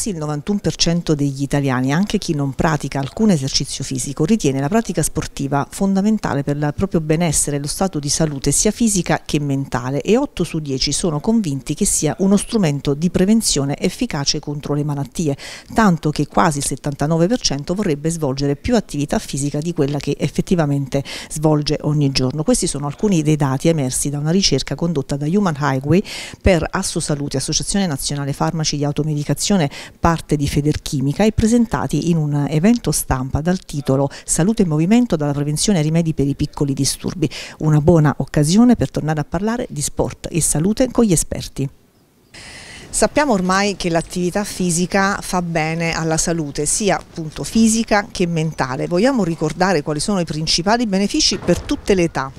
Quasi il 91% degli italiani, anche chi non pratica alcun esercizio fisico, ritiene la pratica sportiva fondamentale per il proprio benessere e lo stato di salute sia fisica che mentale e 8 su 10 sono convinti che sia uno strumento di prevenzione efficace contro le malattie, tanto che quasi il 79% vorrebbe svolgere più attività fisica di quella che effettivamente svolge ogni giorno. Questi sono alcuni dei dati emersi da una ricerca condotta da Human Highway per Assosalute, Associazione Nazionale Farmaci di Automedicazione parte di Federchimica e presentati in un evento stampa dal titolo Salute e movimento dalla prevenzione ai rimedi per i piccoli disturbi. Una buona occasione per tornare a parlare di sport e salute con gli esperti. Sappiamo ormai che l'attività fisica fa bene alla salute, sia appunto fisica che mentale. Vogliamo ricordare quali sono i principali benefici per tutte le età?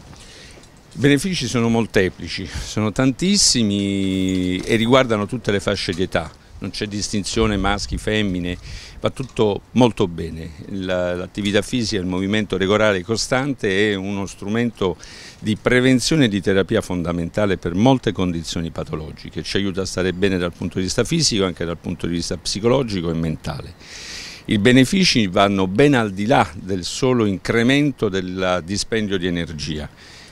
I benefici sono molteplici, sono tantissimi e riguardano tutte le fasce di età non c'è distinzione maschi, femmine, va tutto molto bene. L'attività fisica, il movimento regolare e costante è uno strumento di prevenzione e di terapia fondamentale per molte condizioni patologiche, ci aiuta a stare bene dal punto di vista fisico, anche dal punto di vista psicologico e mentale. I benefici vanno ben al di là del solo incremento del dispendio di energia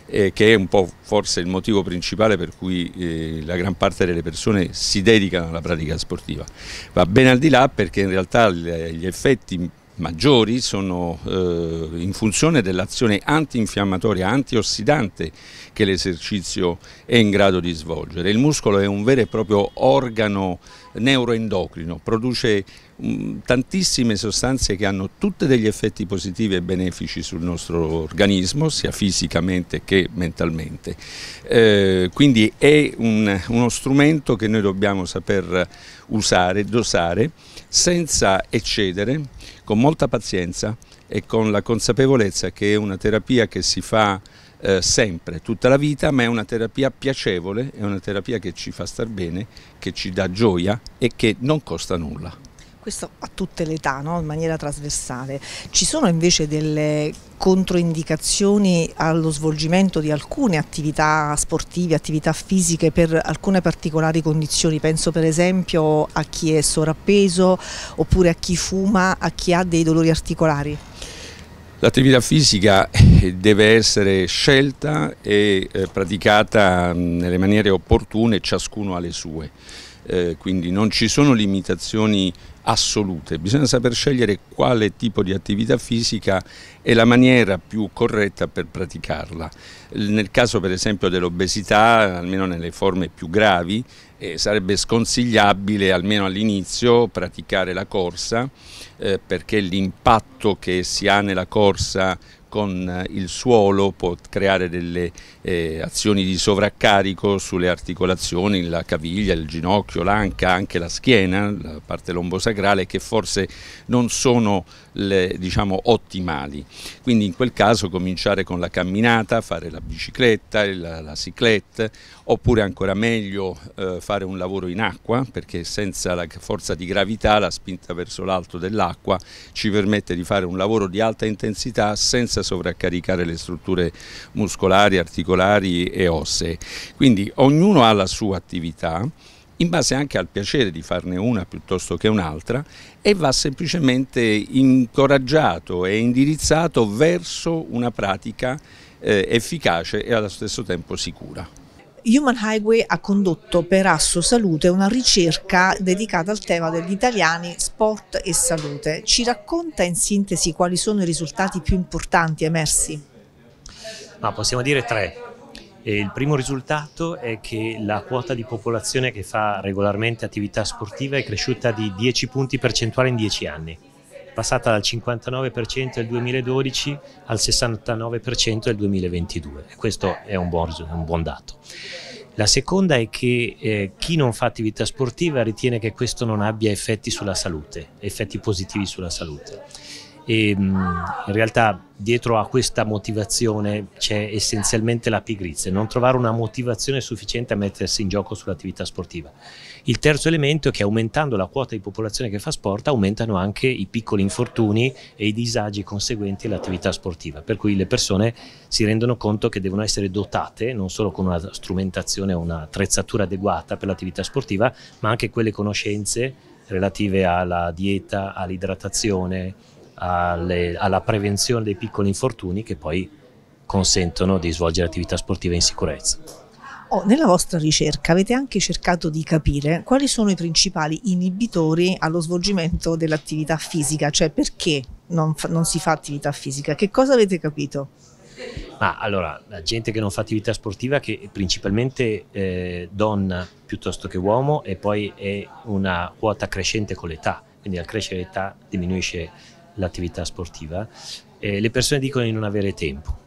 eh, che è un po' forse il motivo principale per cui eh, la gran parte delle persone si dedicano alla pratica sportiva. Va ben al di là perché in realtà le, gli effetti maggiori sono eh, in funzione dell'azione antinfiammatoria, antiossidante che l'esercizio è in grado di svolgere. Il muscolo è un vero e proprio organo neuroendocrino, produce Mm, tantissime sostanze che hanno tutti degli effetti positivi e benefici sul nostro organismo, sia fisicamente che mentalmente. Eh, quindi è un, uno strumento che noi dobbiamo saper usare, dosare, senza eccedere, con molta pazienza e con la consapevolezza che è una terapia che si fa eh, sempre, tutta la vita, ma è una terapia piacevole, è una terapia che ci fa star bene, che ci dà gioia e che non costa nulla questo a tutte le età, no? in maniera trasversale. Ci sono invece delle controindicazioni allo svolgimento di alcune attività sportive, attività fisiche per alcune particolari condizioni, penso per esempio a chi è sovrappeso oppure a chi fuma, a chi ha dei dolori articolari? L'attività fisica eh, deve essere scelta e eh, praticata nelle maniere opportune, ciascuno ha le sue eh, quindi non ci sono limitazioni assolute, bisogna saper scegliere quale tipo di attività fisica è la maniera più corretta per praticarla. Nel caso per esempio dell'obesità, almeno nelle forme più gravi, eh, sarebbe sconsigliabile almeno all'inizio praticare la corsa eh, perché l'impatto che si ha nella corsa con eh, il suolo può creare delle eh, azioni di sovraccarico sulle articolazioni, la caviglia, il ginocchio, l'anca, anche la schiena, la parte lombosacrale che forse non sono le, diciamo, ottimali. Quindi in quel caso cominciare con la camminata, fare la bicicletta, la, la ciclette, oppure ancora meglio eh, fare un lavoro in acqua perché senza la forza di gravità la spinta verso l'alto dell'acqua ci permette di fare un lavoro di alta intensità senza sovraccaricare le strutture muscolari, articolari e ossee. Quindi ognuno ha la sua attività in base anche al piacere di farne una piuttosto che un'altra e va semplicemente incoraggiato e indirizzato verso una pratica eh, efficace e allo stesso tempo sicura. Human Highway ha condotto per Asso Salute una ricerca dedicata al tema degli italiani sport e salute. Ci racconta in sintesi quali sono i risultati più importanti emersi? Ah, possiamo dire tre. E il primo risultato è che la quota di popolazione che fa regolarmente attività sportiva è cresciuta di 10 punti percentuali in 10 anni passata dal 59% del 2012 al 69% del 2022. e Questo è un buon, un buon dato. La seconda è che eh, chi non fa attività sportiva ritiene che questo non abbia effetti sulla salute, effetti positivi sulla salute e ehm, in realtà dietro a questa motivazione c'è essenzialmente la pigrizia, non trovare una motivazione sufficiente a mettersi in gioco sull'attività sportiva. Il terzo elemento è che aumentando la quota di popolazione che fa sport aumentano anche i piccoli infortuni e i disagi conseguenti all'attività sportiva, per cui le persone si rendono conto che devono essere dotate non solo con una strumentazione o un'attrezzatura adeguata per l'attività sportiva, ma anche quelle conoscenze relative alla dieta, all'idratazione, alle, alla prevenzione dei piccoli infortuni che poi consentono di svolgere attività sportive in sicurezza. Oh, nella vostra ricerca avete anche cercato di capire quali sono i principali inibitori allo svolgimento dell'attività fisica, cioè perché non, fa, non si fa attività fisica. Che cosa avete capito? Ma allora, la gente che non fa attività sportiva, che è principalmente eh, donna piuttosto che uomo, e poi è una quota crescente con l'età, quindi al crescere l'età diminuisce l'attività sportiva, eh, le persone dicono di non avere tempo,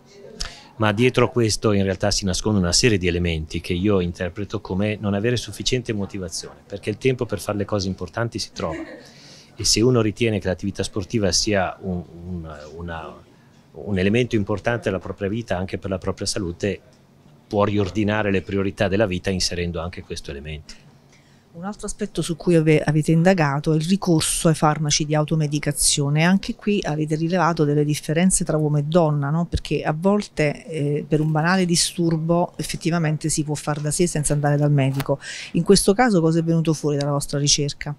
ma dietro questo in realtà si nasconde una serie di elementi che io interpreto come non avere sufficiente motivazione, perché il tempo per fare le cose importanti si trova e se uno ritiene che l'attività sportiva sia un, un, una, un elemento importante della propria vita, anche per la propria salute, può riordinare le priorità della vita inserendo anche questo elemento. Un altro aspetto su cui ave, avete indagato è il ricorso ai farmaci di automedicazione. Anche qui avete rilevato delle differenze tra uomo e donna, no? perché a volte eh, per un banale disturbo effettivamente si può far da sé senza andare dal medico. In questo caso cosa è venuto fuori dalla vostra ricerca?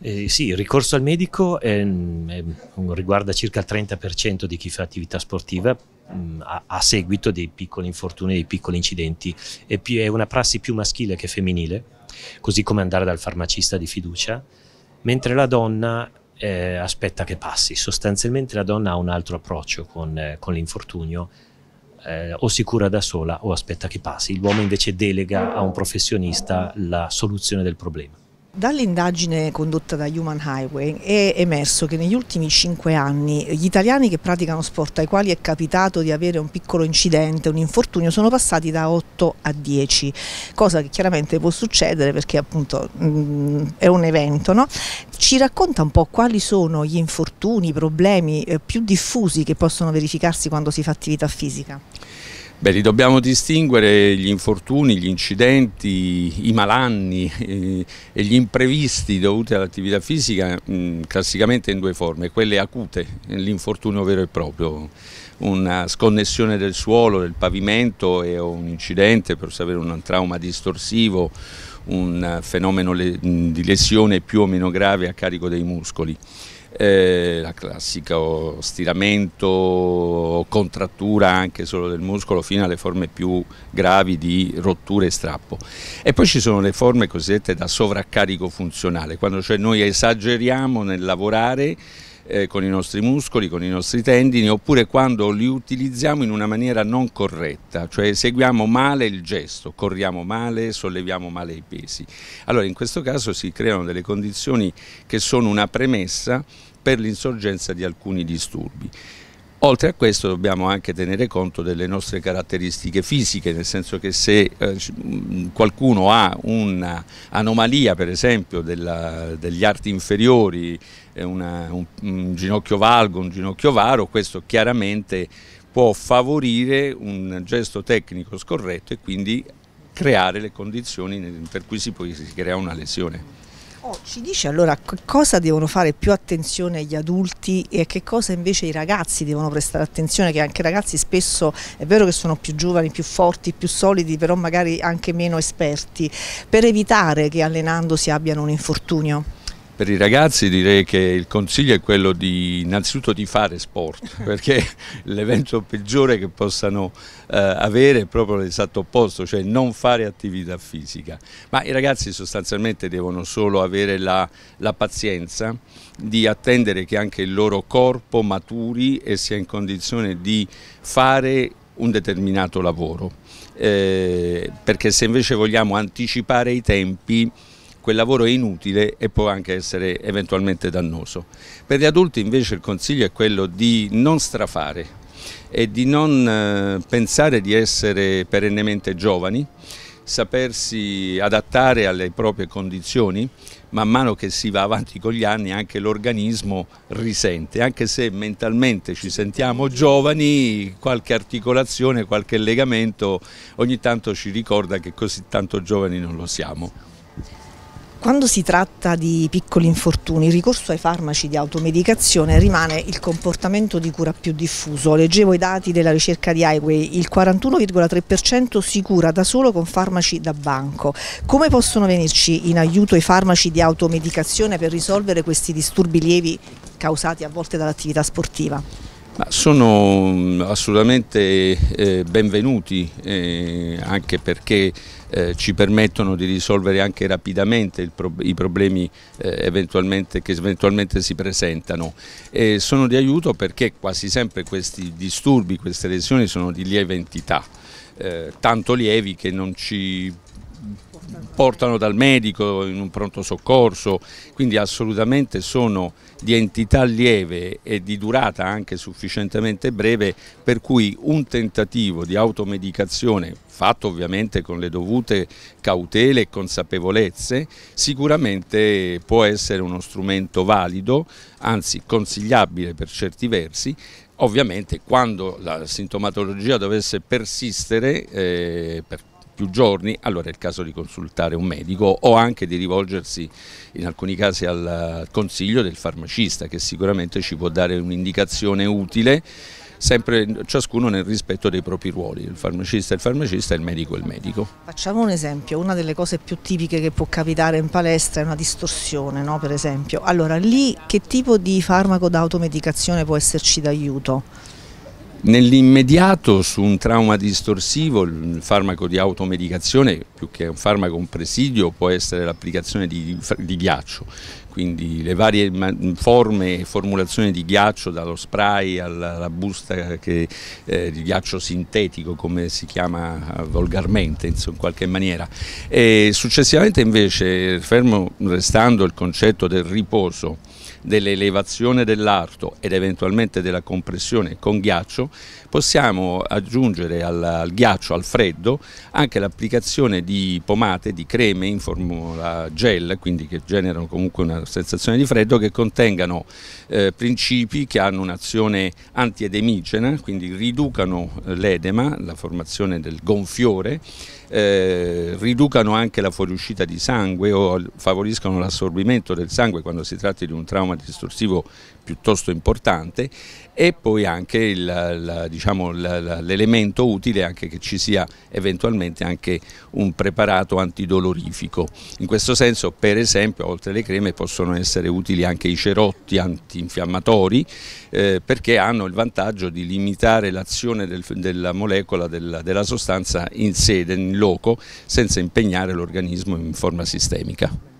Eh, sì, il ricorso al medico è, è, riguarda circa il 30% di chi fa attività sportiva mh, mm, a, a, seguito dei piccoli infortuni, dei piccoli incidenti. È, più, è una prassi più maschile che femminile così come andare dal farmacista di fiducia, mentre la donna eh, aspetta che passi. Sostanzialmente la donna ha un altro approccio con, eh, con l'infortunio, eh, o si cura da sola o aspetta che passi. L'uomo invece delega a un professionista la soluzione del problema. Dall'indagine condotta da Human Highway è emerso che negli ultimi cinque anni gli italiani che praticano sport ai quali è capitato di avere un piccolo incidente, un infortunio, sono passati da 8 a 10, cosa che chiaramente può succedere perché appunto mh, mm, è un evento. No? Ci racconta un po' quali sono gli infortuni, i problemi eh, più diffusi che possono verificarsi quando si fa attività fisica? Beh, li dobbiamo distinguere gli infortuni, gli incidenti, i malanni eh, e gli imprevisti dovuti all'attività fisica mh, mm, classicamente in due forme, quelle acute, l'infortunio vero e proprio, una sconnessione del suolo, del pavimento e un incidente per sapere un trauma distorsivo, un fenomeno le, di lesione più o meno grave a carico dei muscoli eh, la classica stiramento contrattura anche solo del muscolo fino alle forme più gravi di rottura e strappo. E poi ci sono le forme cosiddette da sovraccarico funzionale, quando cioè noi esageriamo nel lavorare eh, con i nostri muscoli, con i nostri tendini, oppure quando li utilizziamo in una maniera non corretta, cioè seguiamo male il gesto, corriamo male, solleviamo male i pesi. Allora in questo caso si creano delle condizioni che sono una premessa per l'insorgenza di alcuni disturbi. Oltre a questo dobbiamo anche tenere conto delle nostre caratteristiche fisiche, nel senso che se eh, mm, qualcuno ha un'anomalia per esempio della, degli arti inferiori, eh, una, un, un ginocchio valgo, un ginocchio varo, questo chiaramente può favorire un gesto tecnico scorretto e quindi creare le condizioni per cui si, poi, si crea una lesione. Oh, ci dice allora cosa devono fare più attenzione gli adulti e a che cosa invece i ragazzi devono prestare attenzione, che anche i ragazzi spesso è vero che sono più giovani, più forti, più solidi, però magari anche meno esperti, per evitare che allenandosi abbiano un infortunio? Per i ragazzi direi che il consiglio è quello di innanzitutto di fare sport, perché l'evento peggiore che possano eh, avere è proprio l'esatto opposto, cioè non fare attività fisica. Ma i ragazzi sostanzialmente devono solo avere la, la pazienza di attendere che anche il loro corpo maturi e sia in condizione di fare un determinato lavoro. Eh, perché se invece vogliamo anticipare i tempi quel lavoro è inutile e può anche essere eventualmente dannoso. Per gli adulti invece il consiglio è quello di non strafare e di non eh, pensare di essere perennemente giovani, sapersi adattare alle proprie condizioni, man mano che si va avanti con gli anni anche l'organismo risente, anche se mentalmente ci sentiamo giovani, qualche articolazione, qualche legamento ogni tanto ci ricorda che così tanto giovani non lo siamo. Quando si tratta di piccoli infortuni, il ricorso ai farmaci di automedicazione rimane il comportamento di cura più diffuso. Leggevo i dati della ricerca di Highway, il 41,3% si cura da solo con farmaci da banco. Come possono venirci in aiuto i farmaci di automedicazione per risolvere questi disturbi lievi causati a volte dall'attività sportiva? Ma sono mm, assolutamente eh, benvenuti eh, anche perché eh, ci permettono di risolvere anche rapidamente pro i problemi eh, eventualmente, che eventualmente si presentano. E sono di aiuto perché quasi sempre questi disturbi, queste lesioni sono di lieve entità, eh, tanto lievi che non ci portano dal medico in un pronto soccorso, quindi assolutamente sono di entità lieve e di durata anche sufficientemente breve per cui un tentativo di automedicazione fatto ovviamente con le dovute cautele e consapevolezze sicuramente può essere uno strumento valido anzi consigliabile per certi versi Ovviamente quando la sintomatologia dovesse persistere eh, per più giorni, allora è il caso di consultare un medico o anche di rivolgersi in alcuni casi al consiglio del farmacista che sicuramente ci può dare un'indicazione utile sempre ciascuno nel rispetto dei propri ruoli, il farmacista è il farmacista e il medico è il medico. Facciamo un esempio, una delle cose più tipiche che può capitare in palestra è una distorsione, no? per esempio. Allora, lì che tipo di farmaco d'automedicazione può esserci d'aiuto? Nell'immediato su un trauma distorsivo il farmaco di automedicazione più che un farmaco un presidio può essere l'applicazione di, di, ghiaccio, quindi le varie forme e formulazioni di ghiaccio dallo spray alla, alla busta che, eh, di ghiaccio sintetico come si chiama volgarmente insomma, in qualche maniera. E successivamente invece fermo restando il concetto del riposo dell'elevazione dell'arto ed eventualmente della compressione con ghiaccio, possiamo aggiungere al, al ghiaccio, al freddo, anche l'applicazione di pomate, di creme in formula gel, quindi che generano comunque una sensazione di freddo, che contengano eh, principi che hanno un'azione antiedemigena, quindi riducano eh, l'edema, la formazione del gonfiore, eh, riducano anche la fuoriuscita di sangue o favoriscono l'assorbimento del sangue quando si tratta di un trauma distorsivo piuttosto importante e poi anche diciamo, l'elemento diciamo, utile anche che ci sia eventualmente anche un preparato antidolorifico. In questo senso per esempio oltre alle creme possono essere utili anche i cerotti antinfiammatori eh, perché hanno il vantaggio di limitare l'azione del, della molecola della, della sostanza in sede, in loco senza impegnare l'organismo in forma sistemica.